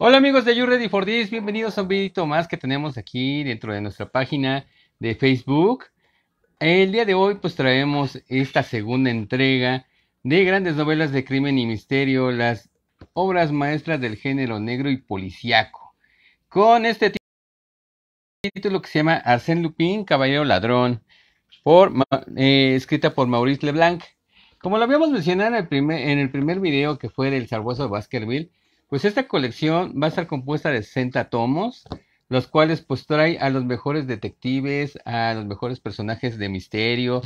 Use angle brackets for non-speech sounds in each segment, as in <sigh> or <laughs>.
Hola amigos de You Ready for This, bienvenidos a un video más que tenemos aquí dentro de nuestra página de Facebook. El día de hoy pues traemos esta segunda entrega de grandes novelas de crimen y misterio, las obras maestras del género negro y policíaco. Con este título que se llama Arsène Lupin, Caballero Ladrón, eh, escrita por Maurice Leblanc. Como lo habíamos mencionado en el primer, en el primer video que fue del Sarbueso de Baskerville, pues esta colección va a estar compuesta de 60 tomos, los cuales pues trae a los mejores detectives, a los mejores personajes de misterio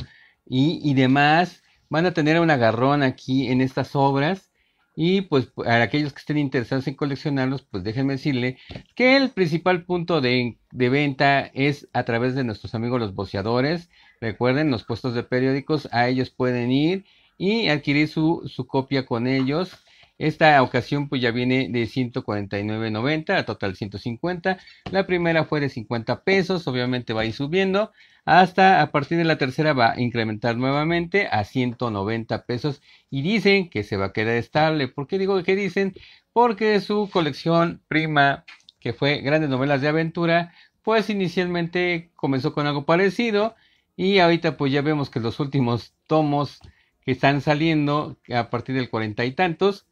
y, demás. Van a tener un agarrón aquí en estas obras. Y pues para aquellos que estén interesados en coleccionarlos, pues déjenme decirle que el principal punto de, venta es a través de nuestros amigos los boceadores. Recuerden, los puestos de periódicos, a ellos pueden ir y adquirir su, su copia con ellos. Esta ocasión pues ya viene de 149.90 a total 150. La primera fue de 50 pesos, obviamente va a ir subiendo. Hasta a partir de la tercera va a incrementar nuevamente a 190 pesos y dicen que se va a quedar estable. ¿Por qué digo que dicen? Porque su colección prima, que fue Grandes Novelas de Aventura, pues inicialmente comenzó con algo parecido y ahorita pues ya vemos que los últimos tomos que están saliendo a partir del cuarenta y tantos,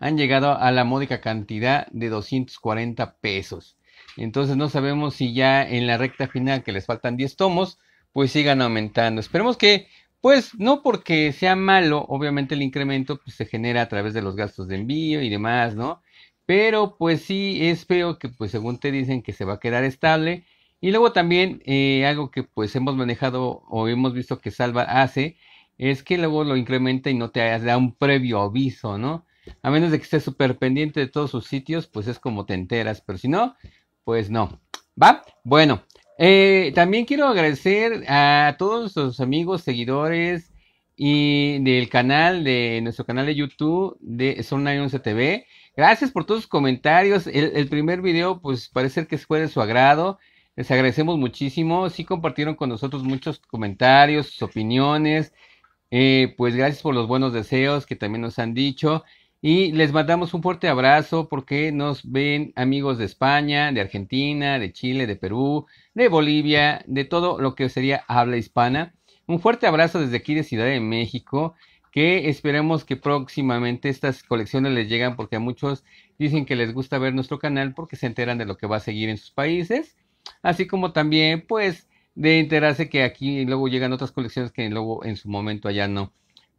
han llegado a la módica cantidad de 240 pesos. Entonces no sabemos si ya en la recta final que les faltan 10 tomos, pues sigan aumentando. Esperemos que, pues no porque sea malo, obviamente el incremento pues, se genera a través de los gastos de envío y demás, ¿no? Pero pues sí es feo que pues según te dicen que se va a quedar estable. Y luego también eh, algo que pues hemos manejado o hemos visto que Salva hace es que luego lo incrementa y no te da un previo aviso, ¿no? A menos de que estés súper pendiente de todos sus sitios, pues es como te enteras, pero si no, pues no. ¿Va? Bueno, eh, también quiero agradecer a todos nuestros amigos, seguidores y del canal, de nuestro canal de YouTube de Son 11 TV. Gracias por todos sus comentarios. El, primer video, pues parece que fue de su agrado. Les agradecemos muchísimo. Sí compartieron con nosotros muchos comentarios, sus opiniones. Eh, pues gracias por los buenos deseos que también nos han dicho. Y les mandamos un fuerte abrazo porque nos ven amigos de España, de Argentina, de Chile, de Perú, de Bolivia, de todo lo que sería habla hispana. Un fuerte abrazo desde aquí de Ciudad de México, que esperemos que próximamente estas colecciones les lleguen porque a muchos dicen que les gusta ver nuestro canal porque se enteran de lo que va a seguir en sus países, así como también pues de enterarse que aquí luego llegan otras colecciones que luego en su momento allá no.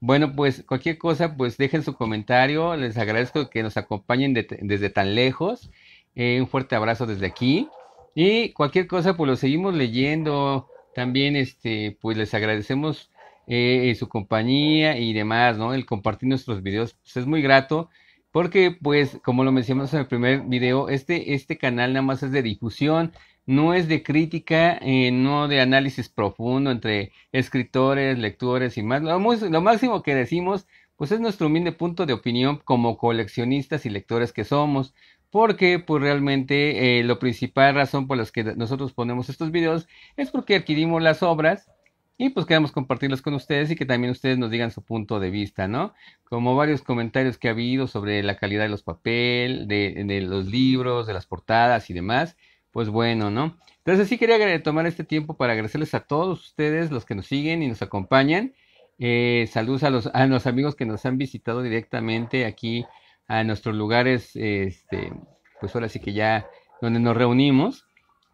Bueno, pues cualquier cosa, pues dejen su comentario. Les agradezco que nos acompañen desde tan lejos. Eh, un fuerte abrazo desde aquí. Y cualquier cosa, pues lo seguimos leyendo. También, este, pues les agradecemos eh, su compañía y demás, ¿no? El compartir nuestros videos pues, es muy grato. Porque, pues, como lo mencionamos en el primer video, este, este canal nada más es de difusión, no es de crítica, eh, no de análisis profundo entre escritores, lectores y más. Lo, máximo que decimos, pues es nuestro humilde punto de opinión como coleccionistas y lectores que somos porque pues realmente eh, la principal razón por la que nosotros ponemos estos videos es porque adquirimos las obras y pues queremos compartirlos con ustedes y que también ustedes nos digan su punto de vista, ¿no? Como varios comentarios que ha habido sobre la calidad de los papel, de, los libros, de las portadas y demás, pues bueno, ¿no? Entonces sí quería tomar este tiempo para agradecerles a todos ustedes, los que nos siguen y nos acompañan. Eh, saludos a los, a los amigos que nos han visitado directamente aquí a nuestros lugares, este, pues ahora sí que ya donde nos reunimos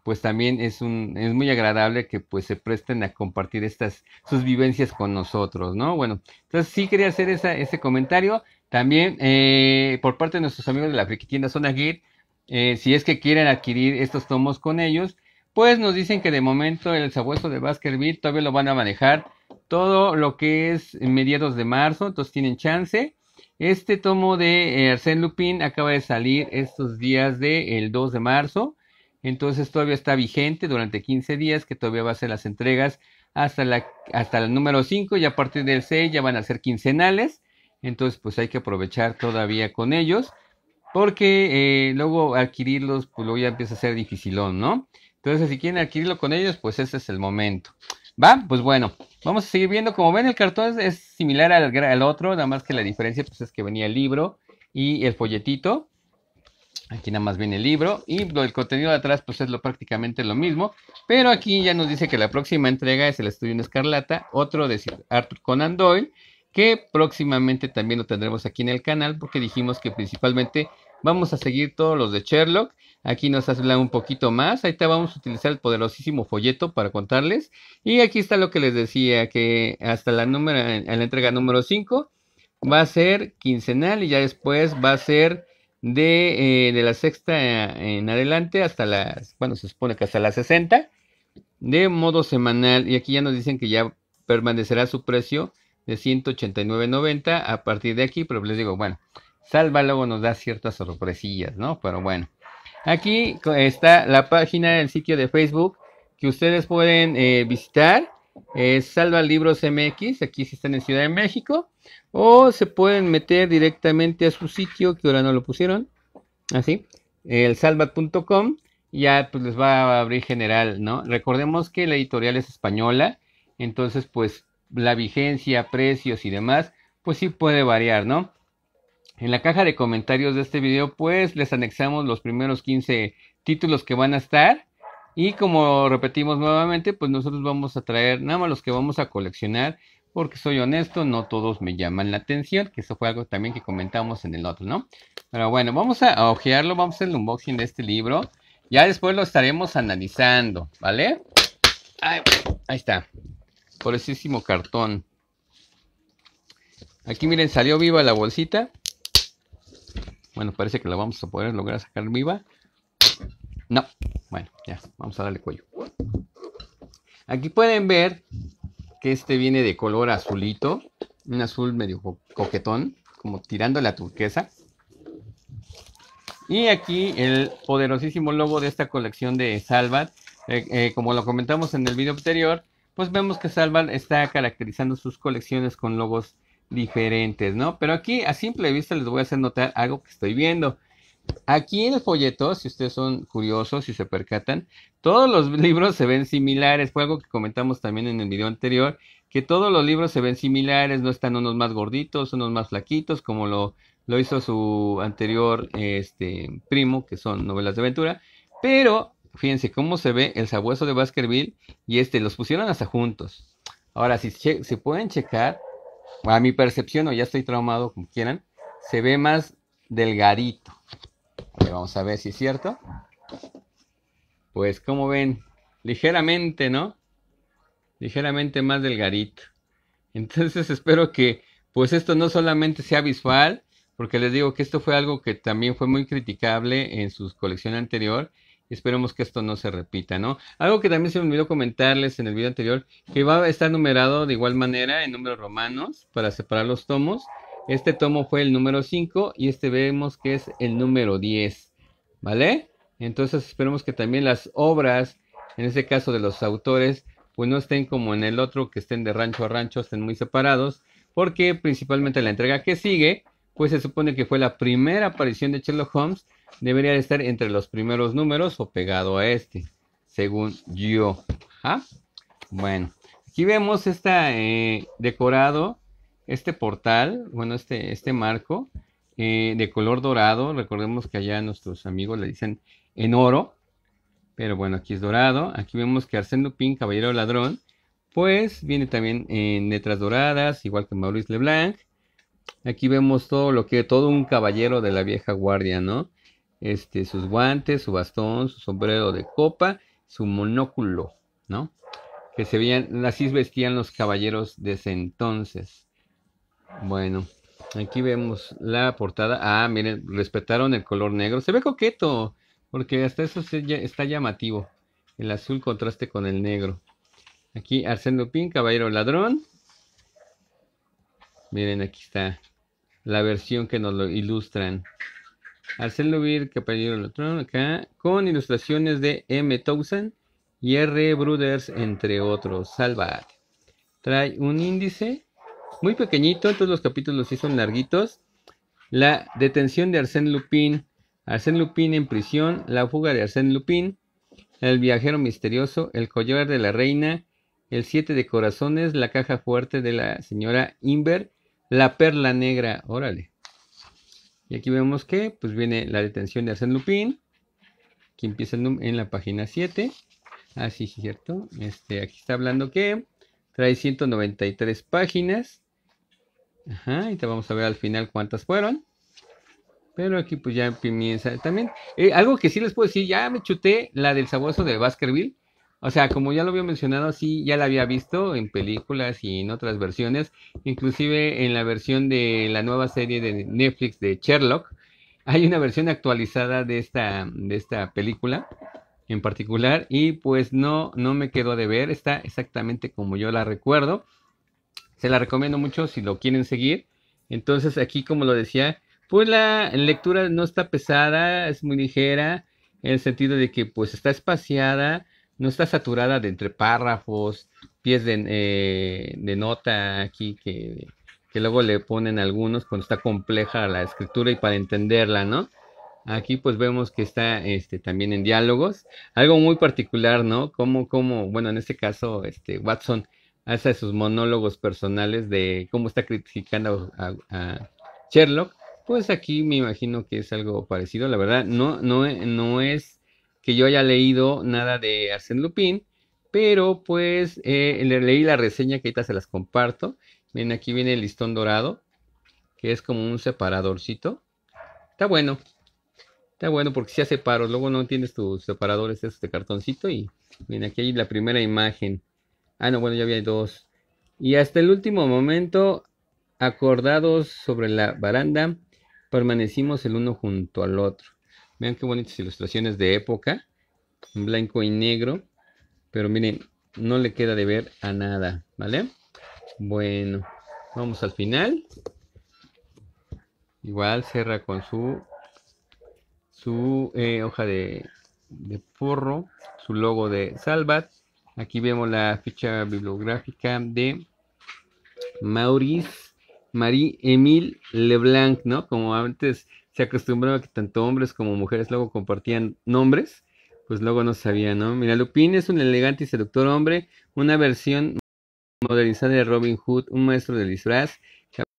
pues también es, un, es muy agradable que pues se presten a compartir estas, sus vivencias con nosotros, ¿no? Bueno, entonces sí quería hacer ese comentario. También eh, por parte de nuestros amigos de la Friquitienda Zona Geek, eh, si es que quieren adquirir estos tomos con ellos, pues nos dicen que de momento el sabueso de Baskerville todavía lo van a manejar todo lo que es mediados de marzo, entonces tienen chance. Este tomo de eh, Arsène Lupin acaba de salir estos días del 2 de marzo. Entonces todavía está vigente durante 15 días, que todavía va a ser las entregas hasta la, hasta el número 5 y a partir del 6 ya van a ser quincenales. Entonces pues hay que aprovechar todavía con ellos porque eh, luego adquirirlos pues luego ya empieza a ser dificilón, ¿no? Entonces si quieren adquirirlo con ellos pues ese es el momento. ¿Va? Pues bueno, vamos a seguir viendo. Como ven el cartón es, similar al, otro, nada más que la diferencia pues es que venía el libro y el folletito. Aquí nada más viene el libro y el contenido de atrás pues es lo, prácticamente lo mismo, pero aquí ya nos dice que la próxima entrega es el estudio en escarlata, otro de Arthur Conan Doyle, que próximamente también lo tendremos aquí en el canal porque dijimos que principalmente vamos a seguir todos los de Sherlock. Aquí nos habla un poquito más. Ahí te vamos a utilizar el poderosísimo folleto para contarles. Y aquí está lo que les decía, que hasta la, número, la entrega número 5 va a ser quincenal y ya después va a ser eh, de, la sexta eh, en adelante hasta las, bueno, se supone que hasta las 60, de modo semanal. Y aquí ya nos dicen que ya permanecerá su precio de 189.90 a partir de aquí, pero pues les digo, bueno, Salva luego nos da ciertas sorpresillas, ¿no? Pero bueno, aquí está la página del sitio de Facebook que ustedes pueden eh, visitar eh, Salva Libros MX, aquí si están en Ciudad de México, o se pueden meter directamente a su sitio, que ahora no lo pusieron, así, el salvat.com, ya pues les va a abrir general, ¿no? Recordemos que la editorial es española, entonces pues la vigencia, precios y demás, pues sí puede variar, ¿no? En la caja de comentarios de este video, pues les anexamos los primeros 15 títulos que van a estar y como repetimos nuevamente, pues nosotros vamos a traer nada más los que vamos a coleccionar, porque soy honesto, no todos me llaman la atención, que eso fue algo también que comentamos en el otro, ¿no? Pero bueno, vamos a ojearlo, vamos a hacer el unboxing de este libro. Ya después lo estaremos analizando, ¿vale? Ahí, está. esísimo cartón. Aquí miren, salió viva la bolsita. Bueno, parece que la vamos a poder lograr sacar viva. No, bueno, ya, vamos a darle cuello. Aquí pueden ver que este viene de color azulito, un azul medio coquetón, como tirando la turquesa. Y aquí el poderosísimo logo de esta colección de Salvat, eh, eh, como lo comentamos en el video anterior, pues vemos que Salvat está caracterizando sus colecciones con logos diferentes, ¿no? Pero aquí a simple vista les voy a hacer notar algo que estoy viendo. Aquí en el folleto, si ustedes son curiosos y si se percatan, todos los <laughs> libros se ven similares. Fue algo que comentamos también en el video anterior, que todos los libros se ven similares, no están unos más gorditos, unos más flaquitos, como lo, hizo su anterior este, primo, que son novelas de aventura. Pero fíjense cómo se ve el sabueso de Baskerville y este, los pusieron hasta juntos. Ahora, si se pueden checar, a mi percepción, o ya estoy traumado, como quieran, se ve más delgadito vamos a ver si es cierto. Pues como ven, ligeramente, ¿no? Ligeramente más delgadito. Entonces <laughs> espero que pues esto no solamente sea visual, porque les digo que esto fue algo que también fue muy criticable en su colección anterior. esperemos que esto no se repita, ¿no? Algo que también se me olvidó comentarles en el video anterior, que va a estar numerado de igual manera en números romanos para separar los tomos. Este tomo fue el número 5 y este vemos que es el número 10, ¿vale? Entonces esperemos que también las obras, en este caso de los autores, pues no estén como en el otro, que estén de rancho a rancho, estén muy separados, porque principalmente la entrega que sigue, pues se supone que fue la primera aparición de Sherlock Holmes, debería de estar entre los primeros números o pegado a este, según yo. ¿Ah? Bueno, aquí vemos este decorado este portal, bueno, este, este marco eh, de color dorado, recordemos que allá nuestros amigos le dicen en oro, pero bueno, aquí es dorado, aquí vemos que Arsène Lupin, Caballero Ladrón, pues viene también en letras doradas, igual que Maurice Leblanc, aquí vemos todo lo que todo un caballero de la vieja guardia, ¿no? Este, sus guantes, su bastón, su sombrero de copa, su monóculo, ¿no? Que se veían, así vestían los caballeros desde entonces. Bueno, aquí vemos la portada. Ah, miren, respetaron el color negro. Se ve coqueto, porque hasta eso está llamativo. El azul contraste con el negro. Aquí Arsène Lupin, Caballero Ladrón. Miren, aquí está la versión que nos lo ilustran. Arsène Lupin, Caballero Ladrón, acá, con ilustraciones de M. Towson y R. Bruders, entre otros. Salvador. Trae un índice muy pequeñito, entonces los capítulos sí son larguitos. La detención de Arsène Lupin, Arsène Lupin en prisión, la fuga de Arsène Lupin, el viajero misterioso, el collar de la reina, el siete de corazones, la caja fuerte de la señora Inver, la perla negra, órale. Y aquí vemos que pues viene la detención de Arsène Lupin, que empieza en la página 7. Así ah, sí, cierto. Este, aquí está hablando que trae 193 páginas. Ajá, y te vamos a ver al final cuántas fueron. Pero aquí pues ya comienza. También, eh, algo que sí les puedo decir, ya me chuté la del sabueso de Baskerville. O sea, como ya lo había mencionado, sí, ya la había visto en películas y en otras versiones, inclusive en la versión de la nueva serie de Netflix de Sherlock. Hay una versión actualizada de esta, de esta película en particular y pues no, no me quedó de ver, está exactamente como yo la recuerdo se la recomiendo mucho si lo quieren seguir. Entonces aquí, como lo decía, pues la lectura no está pesada, es muy ligera, en el sentido de que pues está espaciada, no está saturada de entre párrafos, pies de, eh, nota aquí que, luego le ponen algunos cuando está compleja la escritura y para entenderla, ¿no? Aquí pues vemos que está este, también en diálogos. Algo muy particular, ¿no? Como, como, bueno, en este caso, este, Watson hace sus monólogos personales de cómo está criticando a, Sherlock, pues aquí me imagino que es algo parecido. La verdad, no, no, no es que yo haya leído nada de Arsène Lupin, pero pues eh, leí la reseña que ahorita se las comparto. Miren, aquí viene el listón dorado, que es como un separadorcito. Está bueno. Está bueno porque si hace paros, luego no tienes tus separadores esos de cartoncito y miren, aquí hay la primera imagen. Ah, no, bueno, ya había dos. Y hasta el último momento, acordados sobre la baranda, permanecimos el uno junto al otro. Vean qué bonitas ilustraciones de época, en blanco y negro. Pero miren, no le queda de ver a nada, ¿vale? Bueno, vamos al final. Igual cierra con su, su eh, hoja de, de su logo de Salvat Aquí vemos la ficha bibliográfica de Maurice Marie-Émile Leblanc, ¿no? Como antes se acostumbraba que tanto hombres como mujeres luego compartían nombres, pues luego no sabía, ¿no? Mira, Lupin es un elegante y seductor hombre, una versión modernizada de Robin Hood, un maestro del disfraz,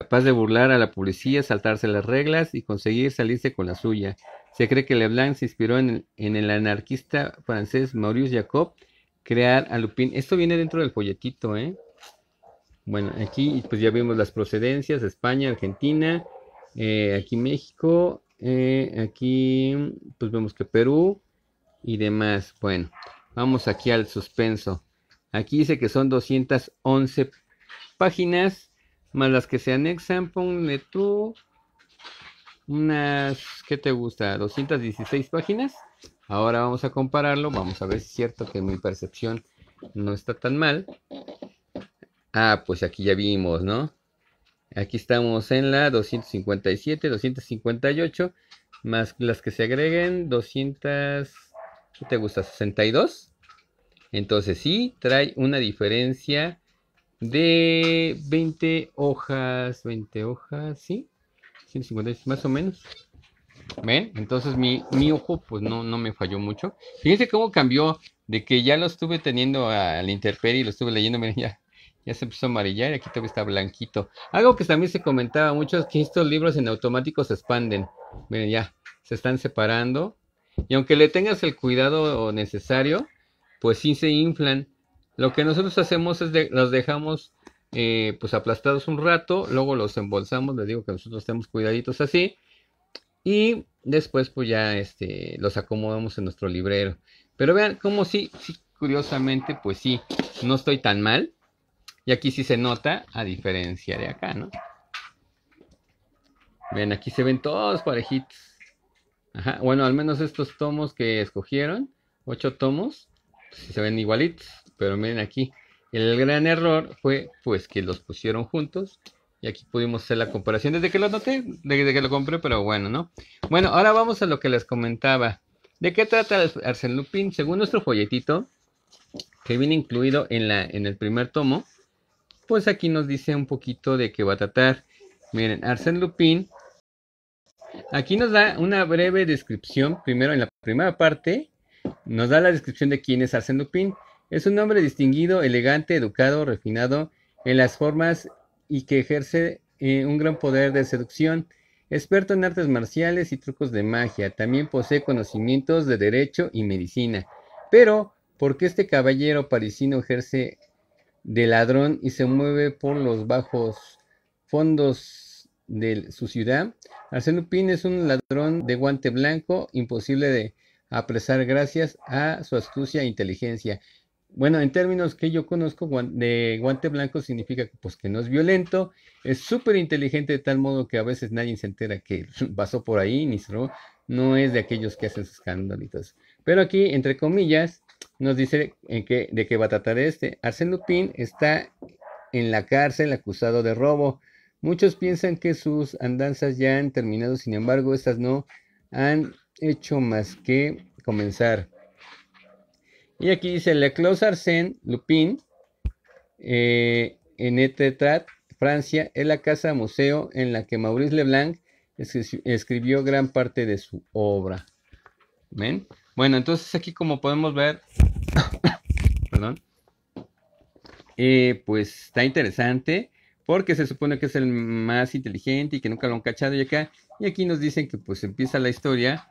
capaz de burlar a la policía, saltarse las reglas y conseguir salirse con la suya. Se cree que Leblanc se inspiró en el anarquista francés Maurice Jacob, crear a Lupín. Esto viene dentro del folletito, ¿eh? Bueno, aquí pues ya vimos las procedencias, España, Argentina, eh, aquí México, eh, aquí pues vemos que Perú y demás. Bueno, vamos aquí al suspenso. Aquí dice que son 211 páginas, más las que se anexan, ponle tú unas, ¿qué te gusta? 216 páginas Ahora vamos a compararlo, vamos a ver si es cierto que mi percepción no está tan mal. Ah, pues aquí ya vimos, ¿no? Aquí estamos en la 257, 258, más las que se agreguen, 200, ¿qué te gusta? 62. Entonces sí, trae una diferencia de 20 hojas, 20 hojas, ¿sí? 150 más o menos. ¿Ven? Entonces mi, mi ojo pues no, no me falló mucho. Fíjense cómo cambió de que ya lo estuve teniendo al interferir y lo estuve leyendo, miren ya, ya se empezó a amarillar y aquí todavía está blanquito. Algo que también se comentaba mucho es que estos libros en automático se expanden. Miren ya, se están separando. Y aunque le tengas el cuidado necesario, pues sí se inflan. Lo que nosotros hacemos es de, los dejamos eh, pues aplastados un rato, luego los embolsamos, les digo que nosotros tenemos cuidaditos así y después pues ya este, los acomodamos en nuestro librero. Pero vean como sí, sí, curiosamente pues sí, no estoy tan mal. Y aquí sí se nota a diferencia de acá, ¿no? ven aquí se ven todos parejitos. Ajá, bueno, al menos estos tomos que escogieron, ocho tomos, pues se ven igualitos. Pero miren aquí, el gran error fue pues que los pusieron juntos y aquí pudimos hacer la comparación desde que lo noté, desde que lo compré, pero bueno, ¿no? Bueno, ahora vamos a lo que les comentaba. ¿De qué trata Arsène Lupin? Según nuestro folletito, que viene incluido en, la, en el primer tomo, pues aquí nos dice un poquito de qué va a tratar. Miren, Arsène Lupin. Aquí nos da una breve descripción, primero en la primera parte, nos da la descripción de quién es Arsène Lupin. Es un hombre distinguido, elegante, educado, refinado en las formas y que ejerce eh, un gran poder de seducción. Experto en artes marciales y trucos de magia, también posee conocimientos de derecho y medicina. Pero, ¿por qué este caballero parisino ejerce de ladrón y se mueve por los bajos fondos de su ciudad? Arsène Lupin es un ladrón de guante blanco, imposible de apresar gracias a su astucia e inteligencia bueno, en términos que yo conozco de guante blanco significa pues, que no es violento, es súper inteligente de tal modo que a veces nadie se entera que <laughs> pasó por ahí, ni se no es de aquellos que hacen sus Pero aquí, entre comillas, nos dice de qué va a tratar este. Arsène Lupin está en la cárcel acusado de robo. Muchos piensan que sus andanzas ya han terminado, sin embargo, estas no han hecho más que comenzar. Y aquí dice Leclos-Arsen, Lupin, eh, en Etretrat, Francia, es la casa museo en la que Maurice Leblanc escribió gran parte de su obra. ¿Ven? Bueno, entonces aquí como podemos ver, <coughs> eh, pues está interesante porque se supone que es el más inteligente y que nunca lo han cachado y acá, y aquí nos dicen que pues empieza la historia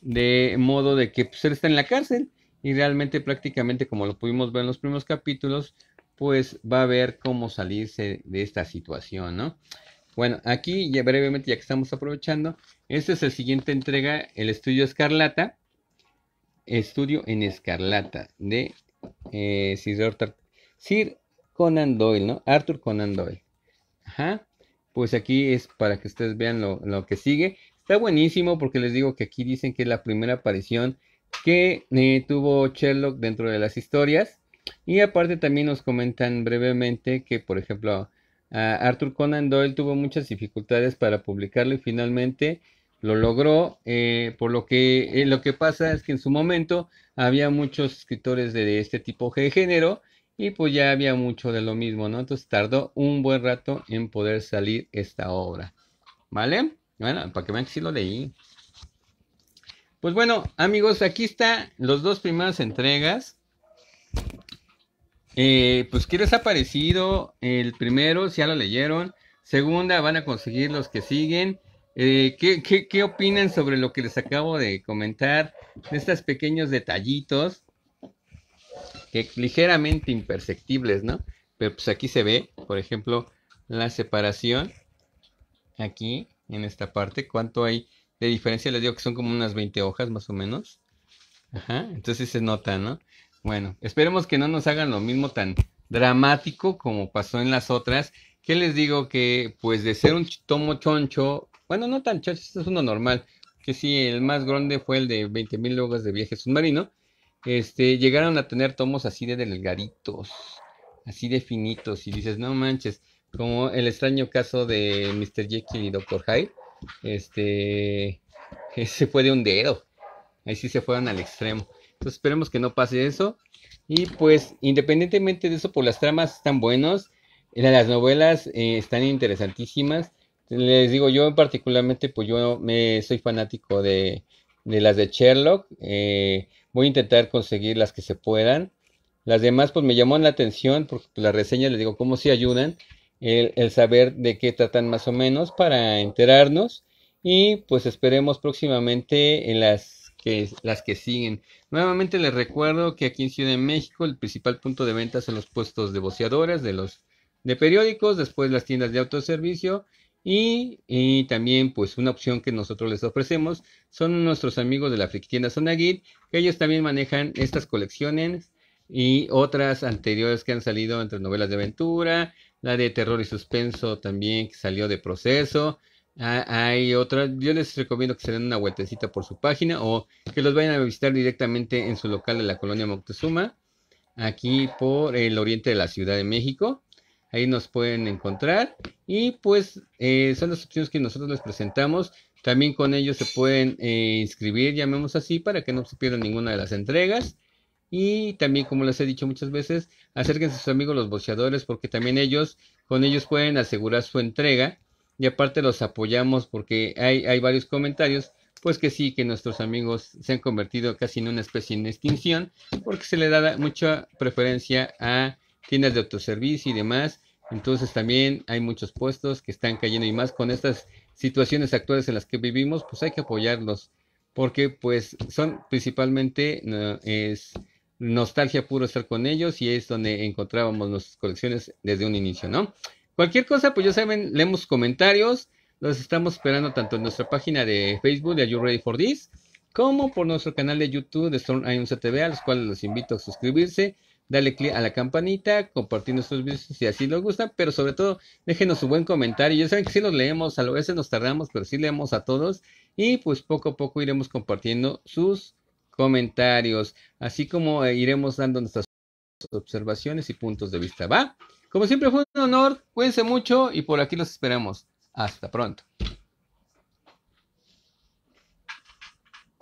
de modo de que pues, él está en la cárcel y realmente prácticamente como lo pudimos ver en los primeros capítulos, pues va a ver cómo salirse de esta situación, ¿no? Bueno, aquí ya brevemente ya que estamos aprovechando, esta es la siguiente entrega, el estudio Escarlata, estudio en Escarlata de eh, Sir Conan Doyle, ¿no? Arthur Conan Doyle. Ajá. Pues aquí es para que ustedes vean lo, lo que sigue. Está buenísimo porque les digo que aquí dicen que es la primera aparición que eh, tuvo Sherlock dentro de las historias. Y aparte también nos comentan brevemente que, por ejemplo, Arthur Conan Doyle tuvo muchas dificultades para publicarlo y finalmente lo logró, eh, por lo que eh, lo que pasa es que en su momento había muchos escritores de, de este tipo de género y pues ya había mucho de lo mismo, ¿no? Entonces tardó un buen rato en poder salir esta obra, ¿vale? Bueno, para que vean que sí lo leí. Pues bueno, amigos, aquí están las dos primeras entregas. Eh, pues ¿qué les ha parecido? El primero, si ya lo leyeron. Segunda, van a conseguir los que siguen. Eh, ¿qué, opinan sobre lo que les acabo de comentar? estos pequeños detallitos que ligeramente imperceptibles, ¿no? Pero pues aquí se ve, por ejemplo, la separación aquí en esta parte, cuánto hay de diferencia les digo que son como unas 20 hojas más o menos. Ajá, entonces se nota, ¿no? Bueno, esperemos que no nos hagan lo mismo tan dramático como pasó en las otras. ¿Qué les digo? Que pues de ser un tomo choncho, bueno, no tan choncho, esto es uno normal, que sí, el más grande fue el de mil logos... de viaje submarino, este, llegaron a tener tomos así de delgaditos, así de finitos, y dices, no manches, como el extraño caso de Mr. Jekyll y Dr. Hyde, este, <laughs> se fue de un dedo. Ahí sí se fueron al extremo. Entonces esperemos que no pase eso. Y pues independientemente de eso, por las tramas están buenos. Eh, las novelas eh, están interesantísimas. Les digo, yo particularmente, pues yo me soy fanático de, las de Sherlock. Eh, voy a intentar conseguir las que se puedan. Las demás, pues me llamó la atención porque pues, las reseñas les digo cómo se ayudan el, saber de qué tratan más o menos para enterarnos y pues esperemos próximamente en las que las que siguen. Nuevamente les recuerdo que aquí en Ciudad de México el principal punto de venta son los puestos de voceadores, de los de periódicos, después las tiendas de autoservicio y, también pues una opción que nosotros les ofrecemos son nuestros amigos de la Zona git que ellos también manejan estas colecciones y otras anteriores que han salido entre novelas de aventura, la de terror y suspenso también salió de proceso. hay otra, yo les recomiendo que se den una vueltecita por su página o que los vayan a visitar directamente en su local de la colonia Moctezuma, aquí por el oriente de la Ciudad de México. Ahí nos pueden encontrar y pues eh, son las opciones que nosotros les presentamos. También con ellos se pueden eh, inscribir, llamemos así, para que no se pierdan ninguna de las entregas. Y también, como les he dicho muchas veces, acérquense a sus amigos los boxeadores porque también ellos, con ellos pueden asegurar su entrega. Y aparte los apoyamos porque hay, hay varios comentarios, pues que sí, que nuestros amigos se han convertido casi en una especie en extinción porque se le da mucha preferencia a tiendas de autoservicio y demás. Entonces también hay muchos puestos que están cayendo y más con estas situaciones actuales en las que vivimos, pues hay que apoyarlos porque pues son principalmente es nostalgia puro estar con ellos y es donde encontrábamos nuestras colecciones desde un inicio, ¿no? Cualquier cosa, pues ya saben, leemos comentarios, los estamos esperando tanto en nuestra página de Facebook de Are You Ready for This, como por nuestro canal de YouTube de Storm Iron TV, a los cuales los invito a suscribirse, darle clic a la campanita, compartir nuestros videos si así les gusta, pero sobre todo déjenos su buen comentario. Ya saben que sí los leemos, a veces nos tardamos, pero sí leemos a todos y pues poco a poco iremos compartiendo sus comentarios, así como eh, iremos dando nuestras observaciones y puntos de vista. ¿Va? Como siempre fue un honor, cuídense mucho y por aquí los esperamos. Hasta pronto.